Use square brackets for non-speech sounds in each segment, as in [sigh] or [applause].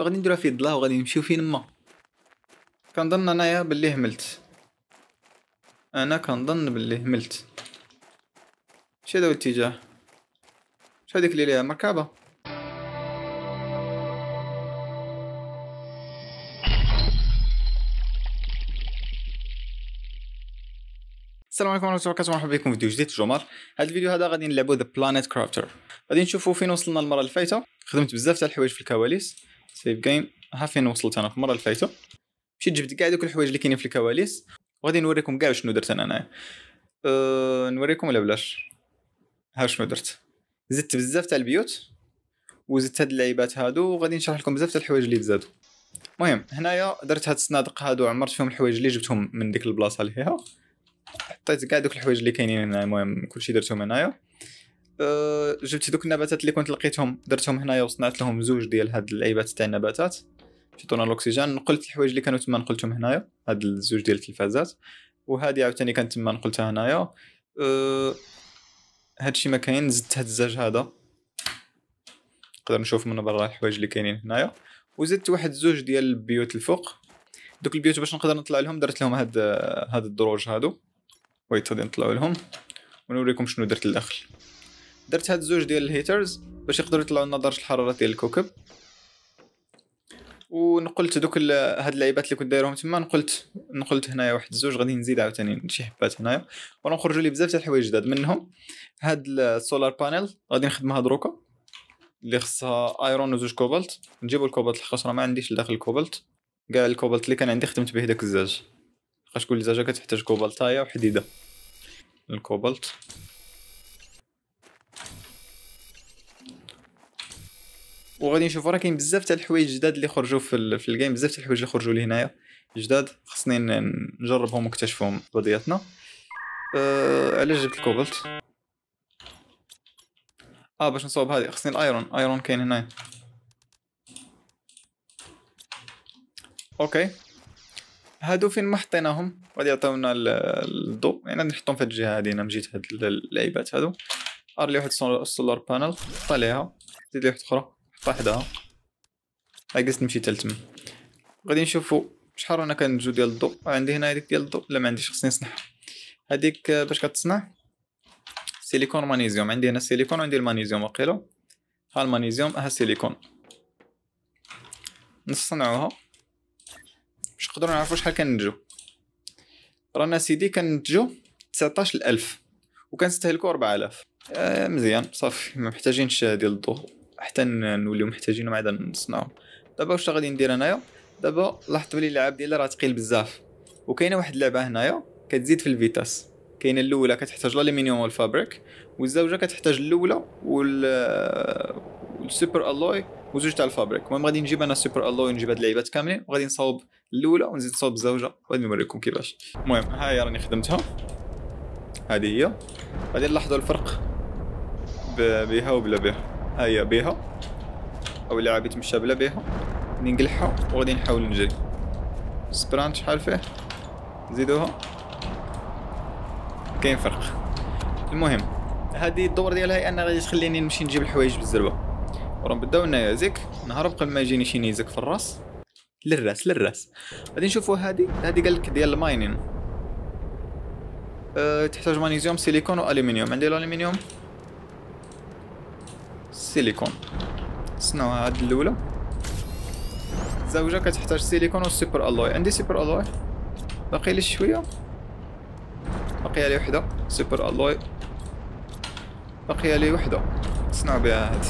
فغادي نديروها في يد وغادي نمشيو فين ما كنظن انايا باللي هملت انا كنظن باللي هملت شي هذا الاتجاه شو هذيك اللي ليها مركبه السلام عليكم ورحمه الله وبركاته مرحبا بكم في فيديو جديد جمر هذا الفيديو هذا غادي نلعبوا ذا بلانيت كرافتر غادي نشوفوا فين وصلنا المره الفايته خدمت بزاف تاع الحوايج في الكواليس سيف جيم ها فين وصلت انا في المره اللي فاتت مشيت جبت كاع دوك الحوايج اللي كاينين في الكواليس وغادي نوريكم كاع شنو درت انا أه نوريكم ولا بلاش ها شنو درت زدت بزاف تاع البيوت وزدت هاد اللعيبات هادو وغادي نشرح لكم بزاف تاع الحوايج اللي تزادو المهم هنايا درت هاد الصنادق هادو عمرت فيهم الحوايج اللي جبتهم من ديك البلاصه اللي فيها حطيت كاع دوك الحوايج اللي كاينين هنا المهم كلشي درتهم هنايا أه، جبت دوك النباتات اللي كنت لقيتهم درتهم هنايا وصنعت لهم زوج ديال هاد اللعيبات تاع النباتات شطونا الاكسجين نقلت الحوايج اللي كانوا تما نقلتهم هنايا هاد الزوج ديال التلفازات وهادي عاوتاني كانت تما نقلتها هنايا أه هادشي ما كاين زدت هاد الزاج هذا نقدر نشوف من برا الحوايج اللي كاينين هنايا وزدت واحد زوج ديال البيوت الفوق دوك البيوت باش نقدر نطلع لهم درت لهم هاد هاد الدروج هادو ويت غادي نطلعوا لهم ونوريكم شنو درت لداخل درت هاد الزوج ديال الهيترز باش يقدروا يطلعوا لنا درجه الحراره ديال الكوكب ونقلت دوك هاد اللعيبات اللي كنت دايرهم تما نقلت نقلت هنايا واحد الزوج غادي نزيد عاوتاني شي حبات هنايا ونخرجوا لي بزاف تاع الحوايج جداد منهم هاد السولار بانيل غادي نخدمها دروكا اللي خصها ايرون وزوج كوبالت نجيبو الكوبالت لحقاش راه ما عنديش لداخل الكوبالت كاع الكوبالت اللي كان عندي خدمت به داك الزاج لحقاش كل زاجه كتحتاج كوبالتايه وحديده الكوبالت وغادي نشوفوا راه كاين بزاف تاع الحوايج جداد اللي خرجوا في, في الجيم بزاف تاع الحوايج اللي خرجوا لهنايا جداد خصني نجربهم ونكتشفهم بضياتنا أه علاش جبت الكوبلت اه باش نصوب هذه خصني الايرون ايرون كاين هنايا اوكي هادو فين ما حطيناهم غادي يعطيونا الضوء يعني نحطهم في الجهه هذه انا مجيت هاد اللعيبات هادو ار لي واحد السولار بانل طليها زيد لي واحد اخرى واحدة هاي قلت نمشي تلتم غادي نشوفو شحال رانا كنجو ديال الضوء عندي هنا هذيك ديال الضوء لا ما عنديش خصني نصنعها هذيك آه، باش كتصنع سيليكون مانيزيوم عندي هنا السيليكون وعندي المانيزيوم وقيلو ها المانيزيوم ها السيليكون نصنعوها باش نقدروا نعرفوا شحال كننتجو رانا سيدي كننتجو 19000 وكنستهلكو 4000 آه مزيان صافي ما محتاجينش ديال الضوء حتى نوليو محتاجينهم عاد نصنعهم دابا واش غادي ندير انايا دابا لاحظتوا لي اللعاب ديالي راه ثقيل بزاف وكاينه واحد اللعبه هنايا كتزيد في الفيتاس كاينه الاولى كتحتاج الالومنيوم والفابريك والزوجه كتحتاج الاولى وال السوبر الوي وزوج تاع الفابريك المهم غادي نجيب انا السوبر الوي ونجيب هاد اللعيبات كاملين وغادي نصاوب الاولى ونزيد نصاوب الزوجه وغادي نوريكم كيفاش المهم ها هي راني خدمتها هذه هي غادي نلاحظوا الفرق بها وبلا بها هيا بها او اللاعب يتمشى بلا بها ننقلحها وغادي نحاول نجري سبرانت شحال فيه زيدوها كاين فرق المهم هذه الدور ديالها هي ان غادي تخليني نمشي نجيب الحوايج بالزربه ونبداو لنا زيك نهرب قبل ما يجيني شي نيزك في الراس للراس للراس غادي نشوفوا هذه هذه قال لك ديال الماينين أه تحتاج مانيزيوم سيليكون والومنيوم عندي الالومنيوم السيليكون شنو هاد الاولى زوجة كتحتاج سيليكون والسوبر الوي عندي سوبر الوي باقي لي شويه باقي لي وحده سوبر الوي باقي لي وحده صنع بها هاد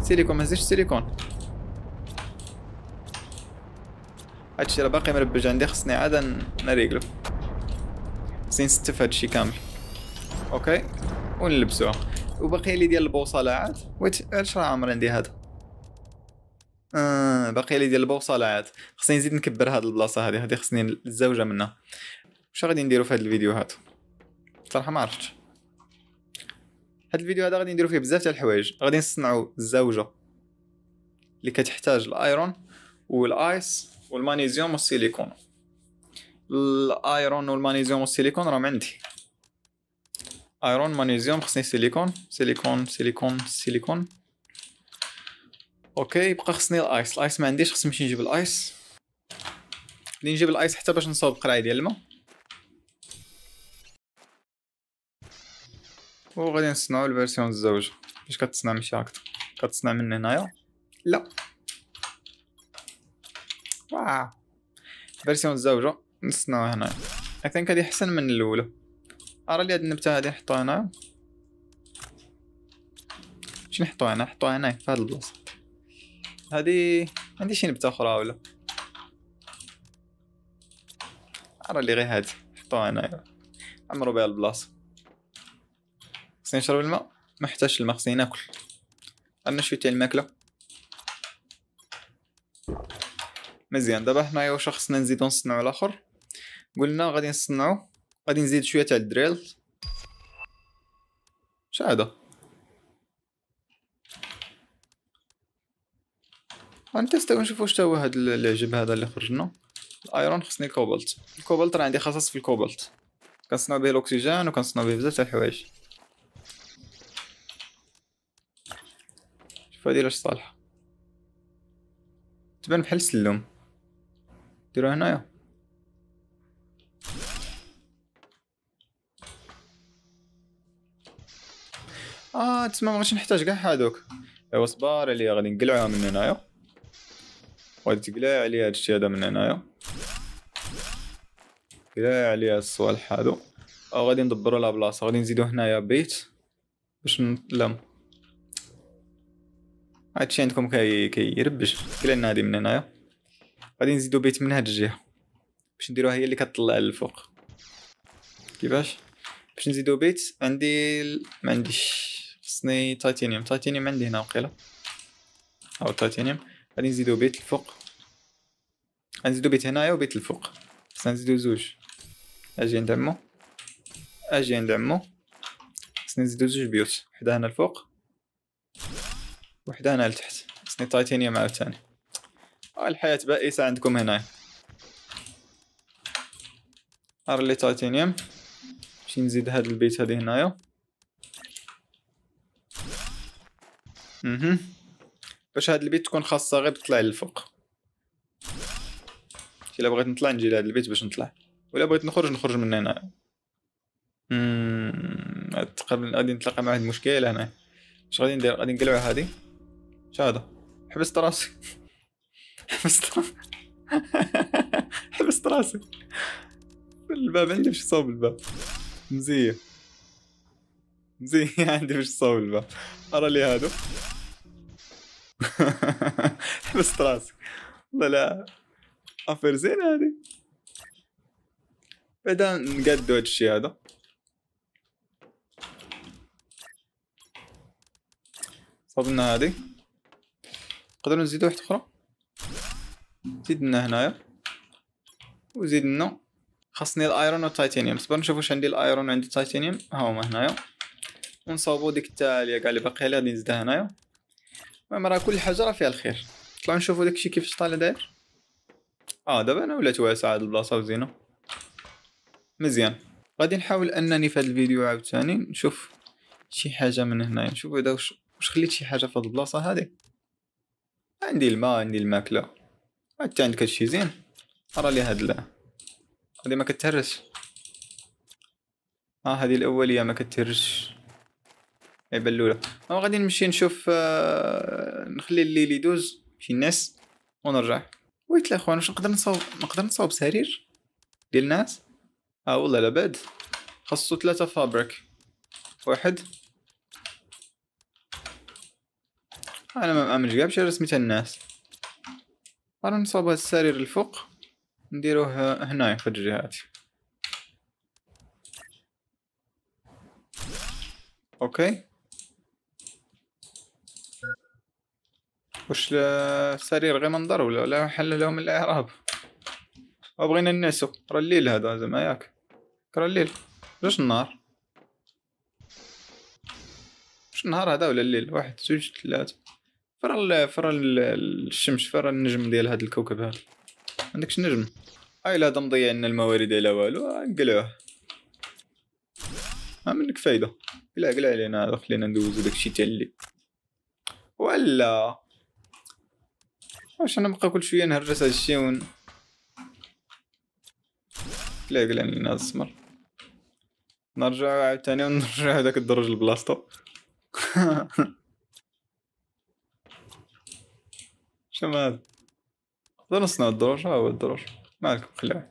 سيليكون ما نزيدش سيليكون هادشي راه باقي مربج عندي خصني عاد نريقلو خصني نستف هادشي كامل اوكي ونلبسوها وبقي لي ديال البوصله عاد ويت علاش راه عامر عندي هذا آه باقي لي ديال البوصله خصني نزيد نكبر هاد البلاصه هادي هادي خصني الزوجه منها واش غادي نديرو في هاد الفيديو هادو صراحه ما عرفتش هاد الفيديو هذا غادي نديرو فيه بزاف تاع الحوايج غادي نصنعو الزوجه اللي كتحتاج الايرون والايس والمانيزيوم والسيليكون الايرون والمانيزيوم والسيليكون راهم عندي ايرون مانيزيوم خصني سيليكون سيليكون سيليكون سيليكون اوكي يبقى خصني الايس الايس ما عنديش خصني نمشي نجيب الايس غادي نجيب الايس حتى باش نصاوب قرعي ديال الماء وغادي نصنعو الفيرسيون الزوج باش كتصنع ماشي هكذا كتصنع من هنايا لا واه فيرسيون الزوجة نصنعوها هنايا اي ثينك هادي احسن من الاولى ارى لي هاد النبته هادي نحطوها هنا شنو نحطوها هنا نحطوها هنا في هاد البلاصه هادي عندي شي نبته اخرى ولا ارى لي غير هادي نحطوها هنايا عمرو بها البلاصه خصني نشرب الماء ما احتاجش الماء خصني ناكل عندنا شويه الماكله مزيان دابا حنايا واش خصنا نزيدو نصنعو الاخر قلنا غادي نصنعو غادي نزيد شويه تاع الدريل شهاده غنتيستيو نشوفو شتا هو هاد العجب هذا اللي خرجنا الايرون خصني الكوبالت الكوبالت راه عندي خصص في الكوبالت كنصنع به الاكسجين وكنصنع به بزاف تاع الحوايج شوف هادي لاش صالحه تبان بحال السلم ديروها هنايا اه تسمى ما غاديش نحتاج كاع هادوك ايوا صبار اللي غادي نقلعوها من هنايا غادي تقلع عليها هادشي هذا من هنايا قلع عليها الصوالح هادو او آه، غادي ندبروا لها بلاصه غادي نزيدو هنايا بيت باش نتلم هادشي عندكم كي كيربش قلعنا هادي من هنايا غادي نزيدو بيت من هاد الجهه باش نديروها هي اللي كتطلع للفوق كيفاش باش نزيدو بيت عندي ما عنديش خصني تايتانيوم تايتانيوم عندي هنا وقيلة او تايتانيوم غادي نزيدو بيت الفوق غنزيدو بيت هنايا وبيت الفوق خصنا نزيدو زوج اجي عند عمو اجي عند عمو خصني نزيدو زوج بيوت وحدة هنا الفوق وحدة هنا لتحت خصني تايتانيوم عاوتاني الحياة بائسة عندكم هنايا ارلي لي تايتانيوم نمشي نزيد هاد البيت هادي هنايا اها باش هاد البيت تكون خاصها غير تطلع للفوق الا بغيت نطلع نجي لهاد البيت باش نطلع ولا بغيت نخرج نخرج من هنا قبل غادي نتلاقى مع واحد المشكل هنا اش غادي ندير غادي نقلع هادي اش هذا حبست راسي [laughs] حبست راسي [laughs] حبست راسي الباب عندي باش صوب الباب مزيان [laughs] زي عندي مش صوب الباب ارى لي هادو [laughs] حبست راسك والله لا افر زين هادي بعدها نقدو هادشي هذا صابنا هادي نقدروا نزيدو واحد اخرى زيدنا هنايا وزيدنا خاصني الايرون والتيتانيوم صبر نشوف واش عندي الايرون وعندي التيتانيوم ها هما هنايا ونصوبو ديك التاليه كاع اللي باقي لها غادي نزدها هنايا المهم راه كل حاجه راه فيها الخير نطلعو نشوفو داكشي كيفاش طالع داير اه دابا انا ولات واسعه هاد البلاصه وزينه مزيان غادي نحاول انني في هاد الفيديو عاوتاني نشوف شي حاجه من هنايا نشوف اذا واش واش خليت شي حاجه في هاد البلاصه هادي عندي الماء عندي الماكله حتى عندك هادشي زين راه لي هاد لا هادي ما كتهرش اه هادي الاوليه ما كتهرش اي بلوله اما غادي نمشي نشوف آه، نخلي الليل يدوز شي الناس ونرجع ويت لا اخوان واش نقدر نصاوب نقدر نصاوب سرير ديال الناس اه والله لابد خاصو ثلاثة فابريك واحد انا ما مامنش كاع باش رسميتها الناس غادي نصاوب هاد السرير الفوق نديروه هنايا في الجهات اوكي وش السرير غير منظر ولا لا محل لهم الاعراب وبغينا الناسو راه الليل هذا زعما ياك راه الليل واش النهار واش النهار هذا ولا الليل واحد زوج ثلاثة فرا فرا الشمس فرا النجم ديال هاد الكوكب هذا عندكش نجم هاي لا دم مضيع لنا الموارد الا والو آه، نقلعوه ما آه، منك فايدة قلع قلع علينا خلينا ندوزو داكشي تاع الليل ولا واش انا نبقى كل شويه نهرس هذا الشيء ون لا قلع لنا هاد السمر نرجع عاوتاني ونرجع هذاك الدرج البلاصتو [laughs] شنو هاد نقدر نصنع الدروج ها هو الدروج مالك خليها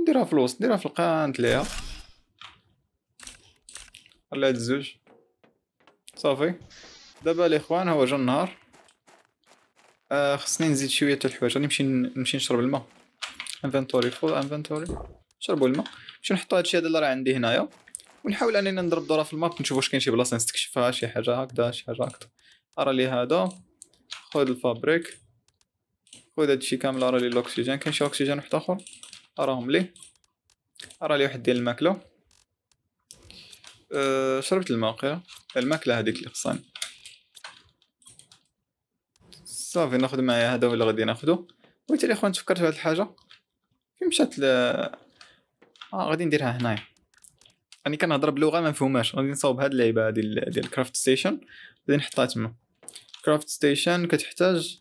نديرها في الوسط نديرها في القانت ليها خليها هاد الزوج صافي دابا الاخوان هو جا النهار آه، خصني نزيد شويه تاع الحوايج راني نمشي نمشي نشرب الماء انفنتوري فول انفنتوري نشربوا الماء باش نحطوا هادشي هذا اللي راه عندي هنايا ونحاول اننا نضرب دوره في الماب نشوف واش كاين شي بلاصه نستكشفها شي حاجه هكذا شي حاجه هكذا ارى لي هذا خذ الفابريك خذ هادشي كامل ارى لي الاكسجين كاين شي اكسجين واحد اخر اراهم لي ارى لي واحد ديال الماكله أه شربت الماء الماكله هذيك اللي خصني صافي ناخذ معايا هذا ولا غادي ناخذو لي اخوان تفكرت بهاد الحاجه كي مشات ل اه غادي نديرها هنايا راني كنهضر بلغه ما مفهوماش غادي نصاوب هاد اللعيبه هادي ديال الكرافت ستيشن غادي نحطها تما كرافت ستيشن كتحتاج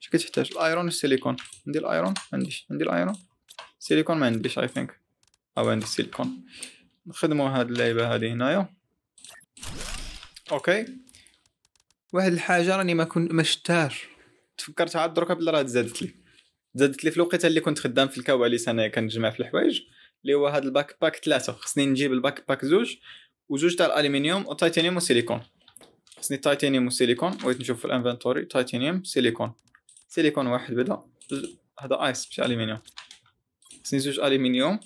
شنو كتحتاج الايرون والسيليكون عندي الايرون عنديش عندي الايرون سيليكون ما عنديش اي ثينك او عندي السيليكون نخدمو هاد اللعيبه هادي هنايا اوكي واحد الحاجه راني ما كنت ما شتهاش تفكرت عاد دروك بلي راه تزادت لي تزادت لي في الوقيته اللي كنت خدام في الكواليس انا كنجمع في الحوايج اللي هو هذا الباك باك ثلاثه خصني نجيب الباك باك زوج وزوج تاع الالومنيوم وتيتانيوم وسيليكون خصني تيتانيوم وسيليكون بغيت نشوف في الانفنتوري تيتانيوم سيليكون سيليكون واحد بدا هذا ايس ماشي الومنيوم خصني زوج الومنيوم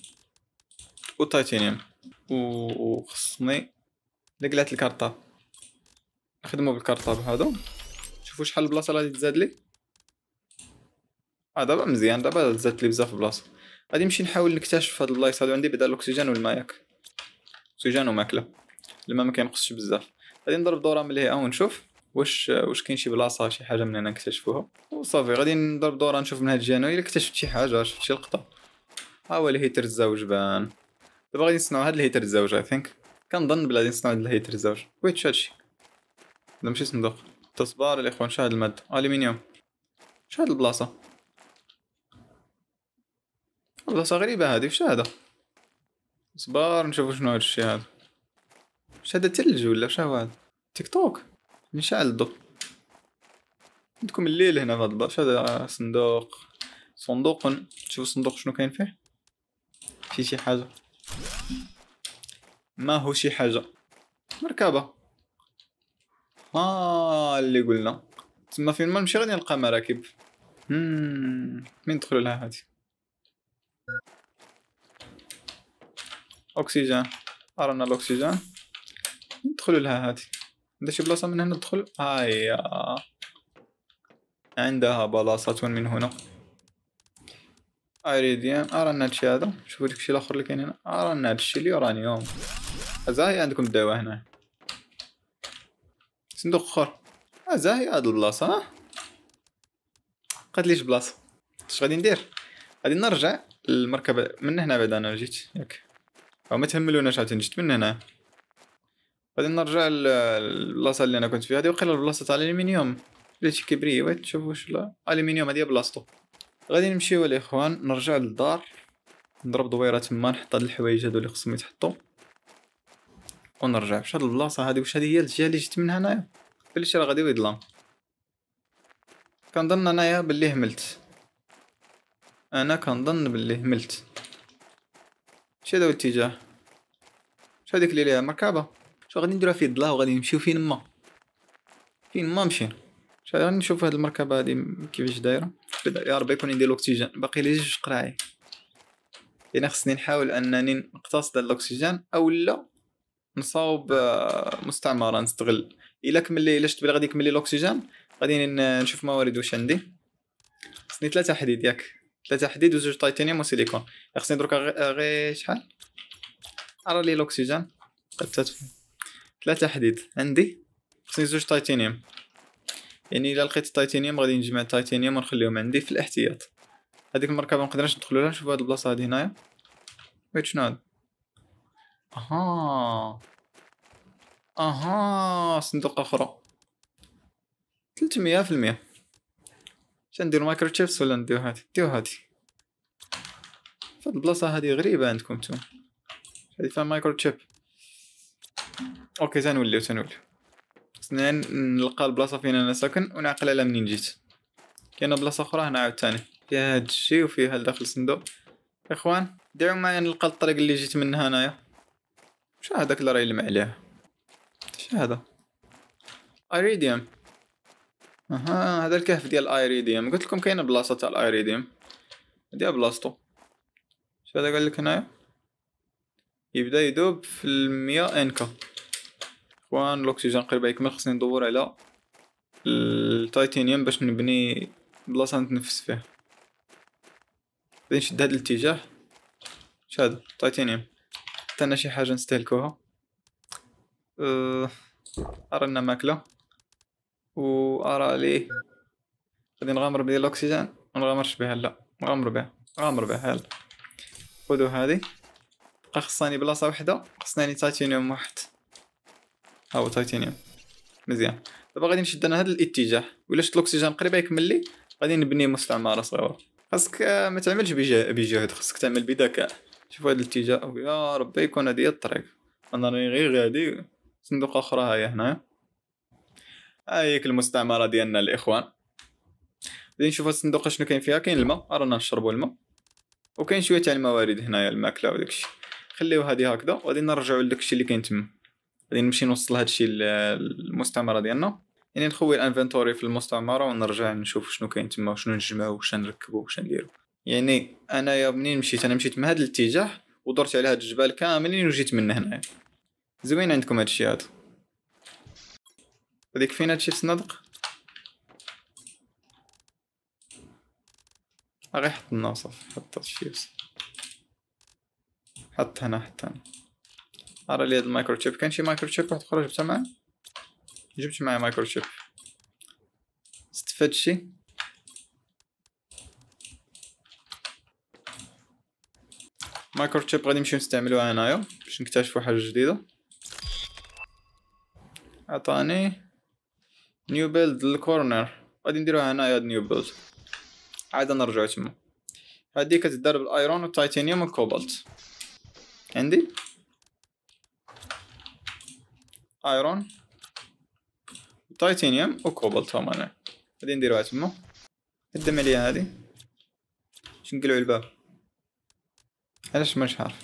وتيتانيوم وخصني لقلات الكارطه نخدمو بالكرطاب هادو شوفو شحال البلاصه غادي تزاد لي اه دابا مزيان دابا زادت لي بزاف بلاصه غادي نمشي نحاول نكتشف هاد البلايص هادو عندي بدال الاكسجين و ياك اكسجين وماكله الماء الما مكينقصش بزاف غادي نضرب دوره ملهيه ونشوف واش واش كاين شي بلاصه شي حاجه من هنا نكتشفوها وصافي غادي نضرب دوره نشوف من هاد الجهه الا اكتشفت شي حاجه شفت شي لقطه ها هو الهيتر الزوج بان دابا غادي نصنعو هاد الهيتر الزوج اي ثينك كنظن بلا غادي نصنعو هاد الهيتر الزوج ويت هادشي لا مش صندوق تصبار الاخوان شاهد المد الومنيوم شاهد البلاصه بلاصه غريبه هذه وش هذا صبار نشوفو شنو هاد الشي هذا واش هذا تلج ولا واش هو هذا تيك توك نشعل الضوء عندكم الليل هنا في هاد البلاصه هذا آه، صندوق صندوق شوف الصندوق شنو كاين فيه فيه شي حاجه ما هو شي حاجه مركبه اه اللي قلنا تما فين ما نمشي غادي نلقى مراكب مم. مين دخل لها هادي اكسجين ارانا آه، الاكسجين ندخل لها هادي عندها شي بلاصه من هنا ندخل هيا آه عندها بلاصه من هنا ايريديان آه، رانا هادشي هذا شوفوا داكشي الاخر اللي كاين هنا آه، رانا هادشي اليورانيوم هذا عندكم الدواء هنا صندوق اخر اه زاهي آه، هاد البلاصه ها آه. قالت بلاصه اش غادي ندير غادي نرجع للمركبه من هنا بعدا انا جيت ياك او ما تهملوناش عاوتاني جيت من هنا غادي نرجع للبلاصه اللي انا كنت فيها هذه وقيلا البلاصه تاع الالمنيوم ليتي كبري ويت تشوفوا واش لا الالمنيوم هذه بلاصتو غادي نمشيو الاخوان نرجع للدار نضرب دويره تما نحط هاد الحوايج هادو اللي خصهم يتحطو ونرجع فاش هاد البلاصه هادي واش هادي هي الجهه اللي جيت منها انايا شي راه غادي يظلم كنظن انايا بلي هملت انا كنظن بلي هملت شي هذا الاتجاه شو هذيك اللي ليها مركبه شو غادي نديروها في الظلام وغادي نمشيو فين ما فين ما نمشي شو غادي نشوف هاد المركبه هادي كيفاش دايره يا ربي يكون عندي الاكسجين باقي لي جوج قراعي يعني خصني نحاول انني نقتصد الاكسجين او لا نصاوب آه، مستعمره نستغل الا كملي الا شفت غادي يكمل الاكسجين غادي نشوف موارد واش عندي خصني ثلاثه حديد ياك ثلاثه حديد وزوج تيتانيوم وسيليكون خصني دروك غير آه، شحال ارى لي الاكسجين ثلاثه حديد عندي خصني زوج تيتانيوم يعني الا لقيت التيتانيوم غادي نجمع التيتانيوم ونخليهم عندي في الاحتياط هذيك المركبه ما نقدرش ندخلوا لها نشوف هاد البلاصه هادي هنايا ويت شنو هاد اها اها صندوق اخرى 300% اش ندير مايكرو تشيبس ولا ندير هادي ديو هادي فهاد البلاصه هادي غريبه عندكم نتوما هادي فيها مايكرو تشيب اوكي تنوليو تنوليو خصني نلقى البلاصه فين انا ساكن ونعقل على منين جيت كاينه بلاصه اخرى هنا عاوتاني فيها هادشي وفيها لداخل الصندوق اخوان دعوا معايا نلقى الطريق اللي جيت منها انايا واش هذاك اللي راه يلمع عليه اش هذا ايريديوم اها هذا الكهف ديال ايريديوم قلت لكم كاينه بلاصه تاع الايريديوم هادي بلاصتو اش هذا قال لك هنايا يبدا يذوب في المية انكا اخوان الاكسجين قريب يكمل خصني ندور على التيتانيوم باش نبني بلاصه نتنفس فيها غادي نشد هاد الاتجاه شاد تيتانيوم نستنى شي حاجه نستهلكوها أه... ارنا ماكله وارى ليه غادي نغامر بدي الاكسجين ما نغامرش بها لا نغامر بها نغامر بها هل خذوا هذه بقى خصني بلاصه وحده خصني تيتانيوم واحد ها هو تيتانيوم مزيان دابا غادي نشد انا هذا الاتجاه ولا شت الاكسجين قريبه يكمل لي غادي نبني مستعمره صغيره خاصك آه، ما تعملش بجهد خاصك تعمل بذكاء شوف هذا الاتجاه يا ربي يكون هذه الطريق انا راني غير غادي صندوق اخرى هاي هنايا هايك المستعمره ديالنا الاخوان غادي نشوف الصندوق شنو كاين فيها كاين الماء رانا نشربوا الماء وكاين شويه تاع الموارد هنايا الماكله الشيء خليو هادي هكذا وغادي نرجعوا لداكشي اللي كاين تما غادي نمشي نوصل الشيء للمستعمره ديالنا يعني نخوي الانفنتوري في المستعمره ونرجع نشوف شنو كاين تما وشنو نجمعو وش نركبو وش نديرو يعني انايا منين مشيت انا مشيت من هذا الاتجاه ودرت على هذا الجبال كاملين وجيت من هنا زوين عندكم هذا الشيء هذا هذيك فين هادشي في الصندوق أه، غير حط الناصف حط هادشي حط هنا حط هنا ارى لي هاد المايكرو تشيب كان شي مايكرو تشيب واحد اخرى جبتها معايا جبت معايا مايكرو تشيب استفدت شي مايكرو تشيب غادي نمشيو نستعملوها هنايا باش نكتشفو حاجة جديدة عطاني نيو بيلد للكورنر غادي نديروها هنايا هاد نيو بيلد عاد نرجعو تما هادي كتدار بالايرون والتيتانيوم والكوبالت عندي ايرون تيتانيوم وكوبالت هما هنا غادي نديروها تما الدم عليا هادي باش نقلعو الباب علاش مانيش عارف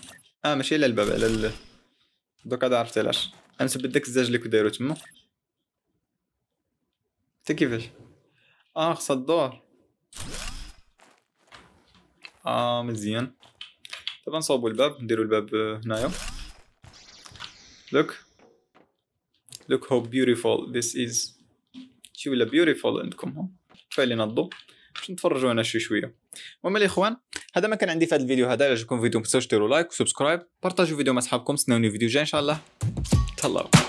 اه ماشي على الباب على ال... دوكا عرفت علاش انا سبت داك الزاج اللي كنت تما حتى كيفاش اه خص الدور اه مزيان دابا نصوبو الباب نديرو الباب آه، هنايا لوك لوك هاو بيوتيفول ذيس از شي ولا بيوتيفول عندكم ها كفاية لينا الضو باش نتفرجو هنا شي شوية المهم الاخوان هذا ما كان عندي في هذا الفيديو هذا الا عجبكم الفيديو ما تنساوش ديروا لايك وسبسكرايب بارطاجيو الفيديو مع صحابكم استناوني فيديو جاي ان شاء الله تهلاو